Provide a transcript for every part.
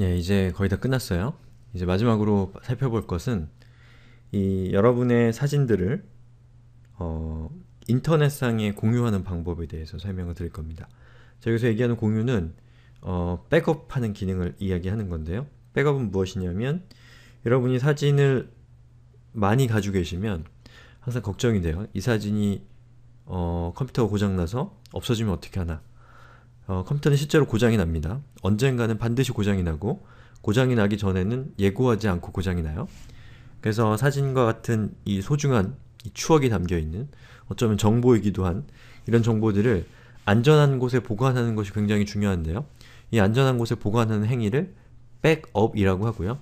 예, 이제 거의 다 끝났어요. 이제 마지막으로 살펴볼 것은 이 여러분의 사진들을 어, 인터넷상에 공유하는 방법에 대해서 설명을 드릴 겁니다. 자, 여기서 얘기하는 공유는 어, 백업하는 기능을 이야기하는 건데요. 백업은 무엇이냐면 여러분이 사진을 많이 가지고 계시면 항상 걱정이 돼요. 이 사진이 어, 컴퓨터가 고장나서 없어지면 어떻게 하나 어, 컴퓨터는 실제로 고장이 납니다. 언젠가는 반드시 고장이 나고 고장이 나기 전에는 예고하지 않고 고장이 나요. 그래서 사진과 같은 이 소중한 이 추억이 담겨있는 어쩌면 정보이기도 한 이런 정보들을 안전한 곳에 보관하는 것이 굉장히 중요한데요. 이 안전한 곳에 보관하는 행위를 백업이라고 하고요.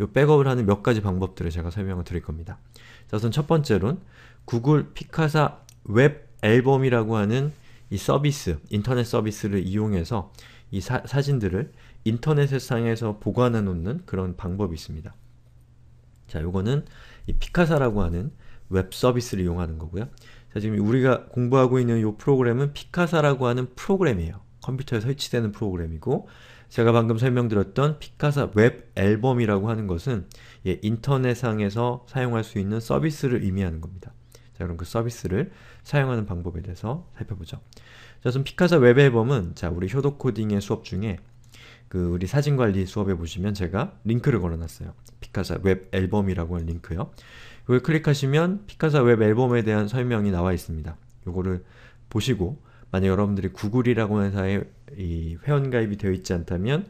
이 백업을 하는 몇 가지 방법들을 제가 설명을 드릴 겁니다. 자 우선 첫 번째로는 구글 피카사 웹 앨범이라고 하는 이 서비스, 인터넷 서비스를 이용해서 이 사, 진들을 인터넷 세상에서 보관해 놓는 그런 방법이 있습니다. 자, 요거는 이 피카사라고 하는 웹 서비스를 이용하는 거고요. 자, 지금 우리가 공부하고 있는 요 프로그램은 피카사라고 하는 프로그램이에요. 컴퓨터에 설치되는 프로그램이고 제가 방금 설명드렸던 피카사 웹 앨범이라고 하는 것은 예, 인터넷상에서 사용할 수 있는 서비스를 의미하는 겁니다. 자, 여러분 그 서비스를 사용하는 방법에 대해서 살펴보죠. 자, 우선 피카사 웹 앨범은 자, 우리 효도 코딩의 수업 중에 그 우리 사진관리 수업에 보시면 제가 링크를 걸어놨어요. 피카사 웹 앨범이라고 하는 링크요. 이걸 클릭하시면 피카사 웹 앨범에 대한 설명이 나와 있습니다. 요거를 보시고 만약 여러분들이 구글이라고 하는 사에 회원가입이 되어 있지 않다면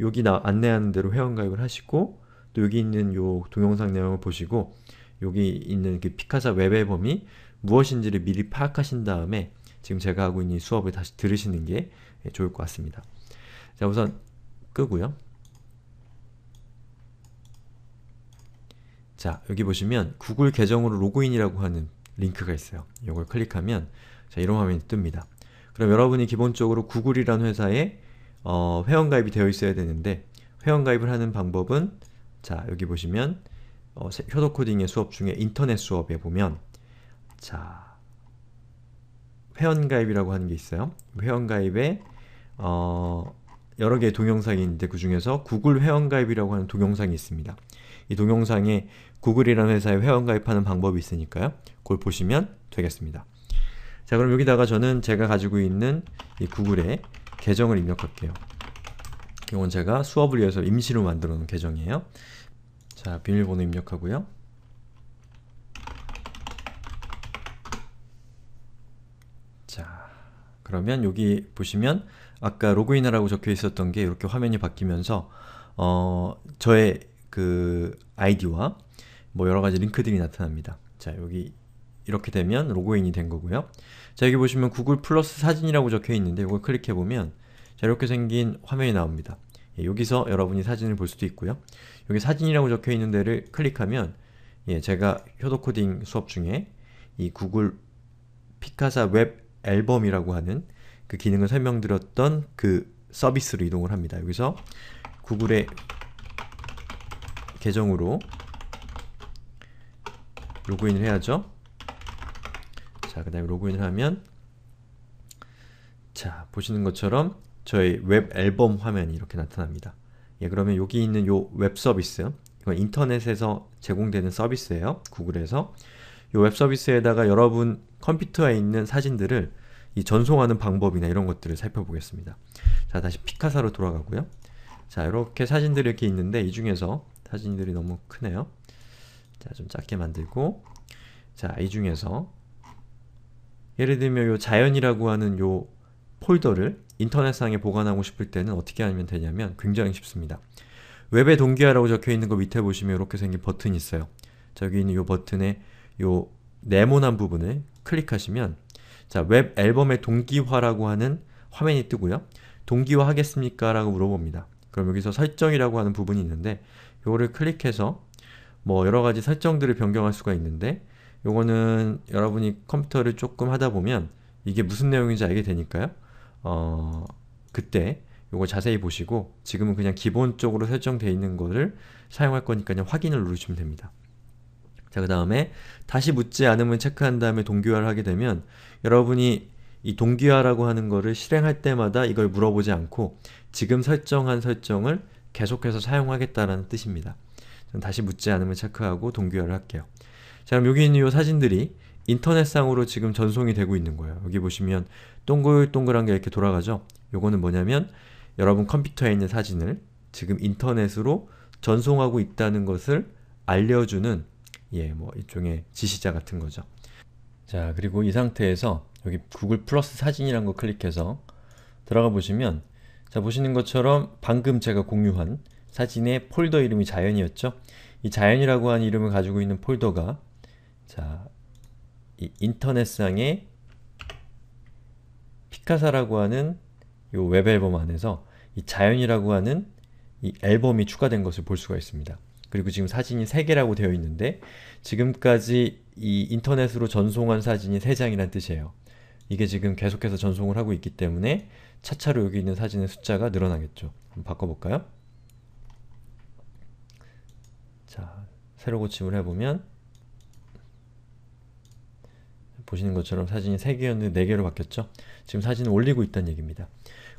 여기 나, 안내하는 대로 회원가입을 하시고 또 여기 있는 요 동영상 내용을 보시고 여기 있는 그 피카사 웹앨범이 무엇인지를 미리 파악하신 다음에 지금 제가 하고 있는 수업을 다시 들으시는 게 좋을 것 같습니다. 자 우선 끄고요. 자 여기 보시면 구글 계정으로 로그인이라고 하는 링크가 있어요. 이걸 클릭하면 자 이런 화면이 뜹니다. 그럼 여러분이 기본적으로 구글이란 회사에 어, 회원가입이 되어 있어야 되는데 회원가입을 하는 방법은 자 여기 보시면 어, 효도 코딩의 수업 중에 인터넷 수업에 보면 자 회원가입이라고 하는 게 있어요. 회원가입에 어, 여러 개의 동영상이 있는데 그 중에서 구글 회원가입이라고 하는 동영상이 있습니다. 이 동영상에 구글이라는 회사에 회원가입하는 방법이 있으니까요. 그걸 보시면 되겠습니다. 자 그럼 여기다가 저는 제가 가지고 있는 이 구글의 계정을 입력할게요. 이건 제가 수업을 위해서 임시로 만들어 놓은 계정이에요. 자, 비밀번호 입력하고요. 자, 그러면 여기 보시면 아까 로그인하라고 적혀 있었던 게 이렇게 화면이 바뀌면서 어, 저의 그 아이디와 뭐 여러가지 링크들이 나타납니다. 자, 여기 이렇게 되면 로그인이 된 거고요. 자, 여기 보시면 구글 플러스 사진이라고 적혀 있는데 이걸 클릭해보면 자, 이렇게 생긴 화면이 나옵니다. 예, 여기서 여러분이 사진을 볼 수도 있고요. 여기 사진이라고 적혀 있는 데를 클릭하면 예, 제가 효도코딩 수업 중에 이 구글 피카사 웹 앨범이라고 하는 그 기능을 설명드렸던 그 서비스로 이동을 합니다. 여기서 구글의 계정으로 로그인을 해야죠. 자, 그 다음에 로그인을 하면 자, 보시는 것처럼 저희 웹 앨범 화면이 이렇게 나타납니다. 예, 그러면 여기 있는 요 웹 서비스 이건 인터넷에서 제공되는 서비스예요. 구글에서 요 웹 서비스에다가 여러분 컴퓨터에 있는 사진들을 이 전송하는 방법이나 이런 것들을 살펴보겠습니다. 자, 다시 피카사로 돌아가고요. 자, 이렇게 사진들이 이렇게 있는데 이 중에서 사진들이 너무 크네요. 자, 좀 작게 만들고 자, 이 중에서 예를 들면 요 자연이라고 하는 요 폴더를 인터넷상에 보관하고 싶을 때는 어떻게 하면 되냐면 굉장히 쉽습니다. 웹에 동기화라고 적혀있는 거 밑에 보시면 이렇게 생긴 버튼이 있어요. 저기 있는 이 버튼에 이 네모난 부분을 클릭하시면 자, 웹 앨범의 동기화라고 하는 화면이 뜨고요. 동기화 하겠습니까? 라고 물어봅니다. 그럼 여기서 설정이라고 하는 부분이 있는데 이거를 클릭해서 뭐 여러가지 설정들을 변경할 수가 있는데 요거는 여러분이 컴퓨터를 조금 하다보면 이게 무슨 내용인지 알게 되니까요. 어, 그때 요거 자세히 보시고 지금은 그냥 기본적으로 설정되어 있는 거를 사용할 거니까요. 확인을 누르시면 됩니다. 자, 그 다음에 다시 묻지 않음을 체크한 다음에 동기화를 하게 되면 여러분이 이 동기화라고 하는 거를 실행할 때마다 이걸 물어보지 않고 지금 설정한 설정을 계속해서 사용하겠다라는 뜻입니다. 다시 묻지 않으면 체크하고 동기화를 할게요. 자 그럼 여기 있는 이 사진들이 인터넷상으로 지금 전송이 되고 있는 거예요. 여기 보시면 동글동글한 게 이렇게 돌아가죠? 요거는 뭐냐면 여러분 컴퓨터에 있는 사진을 지금 인터넷으로 전송하고 있다는 것을 알려주는 예, 뭐 일종의 지시자 같은 거죠. 자, 그리고 이 상태에서 여기 구글 플러스 사진이란 거 클릭해서 들어가 보시면 자, 보시는 것처럼 방금 제가 공유한 사진의 폴더 이름이 자연이었죠? 이 자연이라고 한 이름을 가지고 있는 폴더가 자, 인터넷상에 피카사라고 하는 이 웹앨범 안에서 이 자연이라고 하는 이 앨범이 추가된 것을 볼 수가 있습니다. 그리고 지금 사진이 3개라고 되어 있는데 지금까지 이 인터넷으로 전송한 사진이 3장이란 뜻이에요. 이게 지금 계속해서 전송을 하고 있기 때문에 차차로 여기 있는 사진의 숫자가 늘어나겠죠. 한번 바꿔볼까요? 자, 새로 고침을 해보면 보시는 것처럼 사진이 3개였는데 4개로 바뀌었죠? 지금 사진을 올리고 있다는 얘기입니다.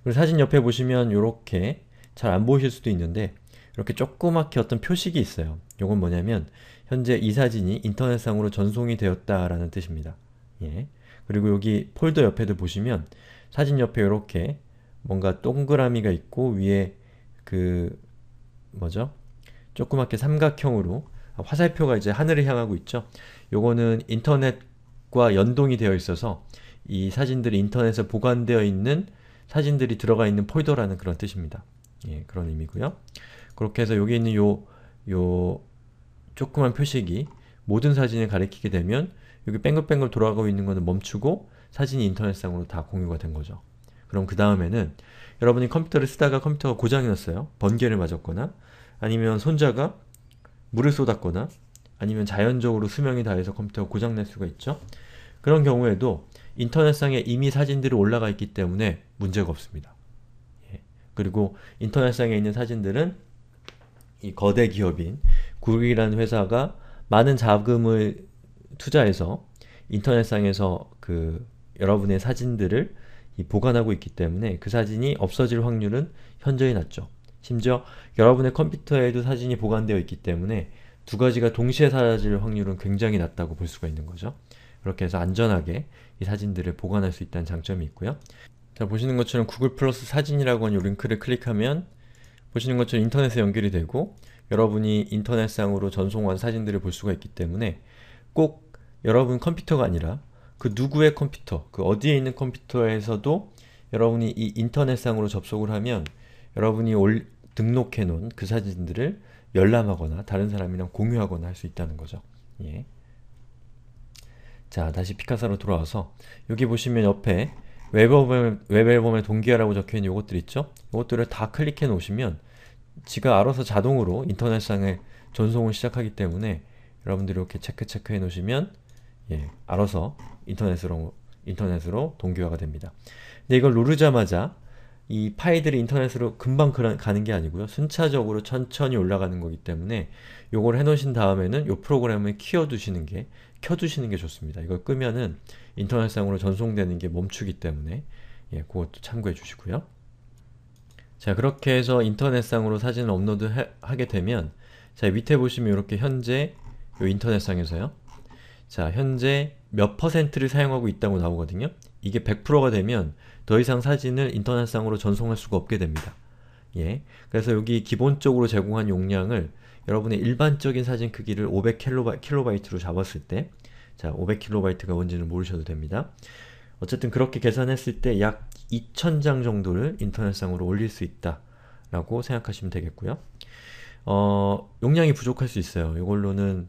그리고 사진 옆에 보시면 이렇게 잘 안 보이실 수도 있는데 이렇게 조그맣게 어떤 표식이 있어요. 이건 뭐냐면 현재 이 사진이 인터넷상으로 전송이 되었다라는 뜻입니다. 예. 그리고 여기 폴더 옆에도 보시면 사진 옆에 이렇게 뭔가 동그라미가 있고 위에 그 뭐죠? 조그맣게 삼각형으로 화살표가 이제 하늘을 향하고 있죠. 요거는 인터넷 과 연동이 되어 있어서 이 사진들이 인터넷에 보관되어 있는 사진들이 들어가 있는 폴더라는 그런 뜻입니다. 예, 그런 의미고요. 그렇게 해서 여기 있는 요, 요 조그만 표식이 모든 사진을 가리키게 되면 여기 뺑글뺑글 돌아가고 있는 것은 멈추고 사진이 인터넷상으로 다 공유가 된 거죠. 그럼 그 다음에는 여러분이 컴퓨터를 쓰다가 컴퓨터가 고장이 났어요. 번개를 맞았거나 아니면 손자가 물을 쏟았거나 아니면 자연적으로 수명이 다해서 컴퓨터가 고장날 수가 있죠. 그런 경우에도 인터넷상에 이미 사진들이 올라가 있기 때문에 문제가 없습니다. 예. 그리고 인터넷상에 있는 사진들은 이 거대 기업인 구글이라는 회사가 많은 자금을 투자해서 인터넷상에서 그 여러분의 사진들을 보관하고 있기 때문에 그 사진이 없어질 확률은 현저히 낮죠. 심지어 여러분의 컴퓨터에도 사진이 보관되어 있기 때문에 두 가지가 동시에 사라질 확률은 굉장히 낮다고 볼 수가 있는 거죠. 그렇게 해서 안전하게 이 사진들을 보관할 수 있다는 장점이 있고요. 자 보시는 것처럼 구글 플러스 사진이라고 하는 이 링크를 클릭하면 보시는 것처럼 인터넷에 연결이 되고 여러분이 인터넷상으로 전송한 사진들을 볼 수가 있기 때문에 꼭 여러분 컴퓨터가 아니라 그 누구의 컴퓨터, 그 어디에 있는 컴퓨터에서도 여러분이 이 인터넷상으로 접속을 하면 여러분이 올, 등록해놓은 그 사진들을 열람하거나 다른 사람이랑 공유하거나 할 수 있다는 거죠. 예. 자, 다시 피카사로 돌아와서 여기 보시면 옆에 웹앨범에, 웹앨범에 동기화라고 적혀있는 요것들 있죠? 요것들을 다 클릭해 놓으시면 지가 알아서 자동으로 인터넷상에 전송을 시작하기 때문에 여러분들이 이렇게 체크체크 해 놓으시면 예, 알아서 인터넷으로, 인터넷으로 동기화가 됩니다. 근데 이걸 누르자마자 이파일들이 인터넷으로 금방 가는 게 아니고요. 순차적으로 천천히 올라가는 거기 때문에 요걸 해놓으신 다음에는 요 프로그램을 키워두시는 게, 켜두시는 게 좋습니다. 이걸 끄면은 인터넷상으로 전송되는 게 멈추기 때문에 예, 그것도 참고해 주시고요. 자, 그렇게 해서 인터넷상으로 사진을 업로드 해, 하게 되면 자, 밑에 보시면 이렇게 현재 요 인터넷상에서요. 자, 현재 몇 퍼센트를 사용하고 있다고 나오거든요. 이게 100%가 되면 더 이상 사진을 인터넷상으로 전송할 수가 없게 됩니다. 예, 그래서 여기 기본적으로 제공한 용량을 여러분의 일반적인 사진 크기를 500kb로 잡았을 때 자, 500kb가 뭔지는 모르셔도 됩니다. 어쨌든 그렇게 계산했을 때 약 2000장 정도를 인터넷상으로 올릴 수 있다 라고 생각하시면 되겠고요. 어, 용량이 부족할 수 있어요. 이걸로는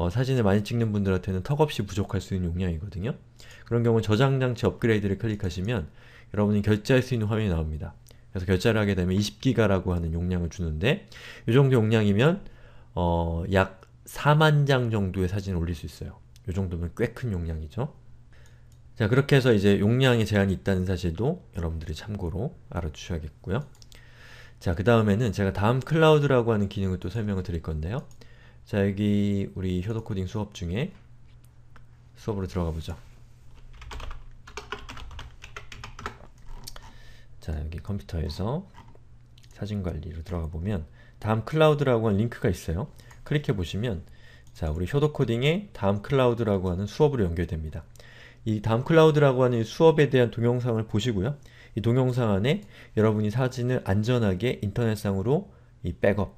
어, 사진을 많이 찍는 분들한테는 턱없이 부족할 수 있는 용량이거든요. 그런 경우 저장장치 업그레이드를 클릭하시면 여러분이 결제할 수 있는 화면이 나옵니다. 그래서 결제를 하게 되면 20기가라고 하는 용량을 주는데 이 정도 용량이면 어, 약 4만 장 정도의 사진을 올릴 수 있어요. 이 정도면 꽤 큰 용량이죠. 자 그렇게 해서 이제 용량에 제한이 있다는 사실도 여러분들이 참고로 알아주셔야겠고요. 자그 다음에는 제가 다음 클라우드라고 하는 기능을 또 설명을 드릴 건데요. 자 여기 우리 효도코딩 수업 중에 수업으로 들어가 보죠. 자 여기 컴퓨터에서 사진관리로 들어가 보면 다음 클라우드라고 하는 링크가 있어요. 클릭해 보시면 자 우리 효도코딩의 다음 클라우드라고 하는 수업으로 연결됩니다. 이 다음 클라우드라고 하는 수업에 대한 동영상을 보시고요. 이 동영상 안에 여러분이 사진을 안전하게 인터넷상으로 이 백업,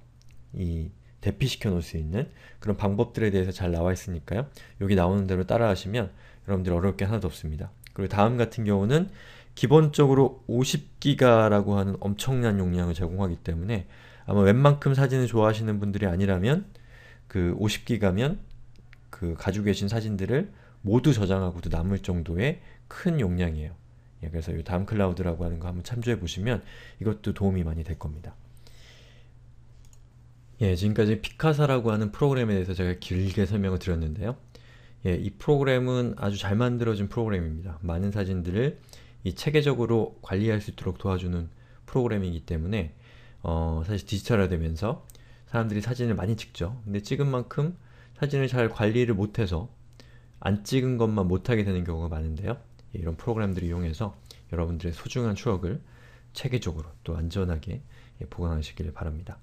이 대피시켜 놓을 수 있는 그런 방법들에 대해서 잘 나와 있으니까요. 여기 나오는 대로 따라하시면 여러분들 어려울 게 하나도 없습니다. 그리고 다음 같은 경우는 기본적으로 50기가라고 하는 엄청난 용량을 제공하기 때문에 아마 웬만큼 사진을 좋아하시는 분들이 아니라면 그 50기가면 그 가지고 계신 사진들을 모두 저장하고도 남을 정도의 큰 용량이에요. 예, 그래서 이 다음 클라우드라고 하는 거 한번 참조해 보시면 이것도 도움이 많이 될 겁니다. 예, 지금까지 피카사라고 하는 프로그램에 대해서 제가 길게 설명을 드렸는데요. 예, 이 프로그램은 아주 잘 만들어진 프로그램입니다. 많은 사진들을 이 체계적으로 관리할 수 있도록 도와주는 프로그램이기 때문에 어, 사실 디지털화되면서 사람들이 사진을 많이 찍죠. 근데 찍은 만큼 사진을 잘 관리를 못해서 안 찍은 것만 못하게 되는 경우가 많은데요. 예, 이런 프로그램들을 이용해서 여러분들의 소중한 추억을 체계적으로 또 안전하게 예, 보관하시길 바랍니다.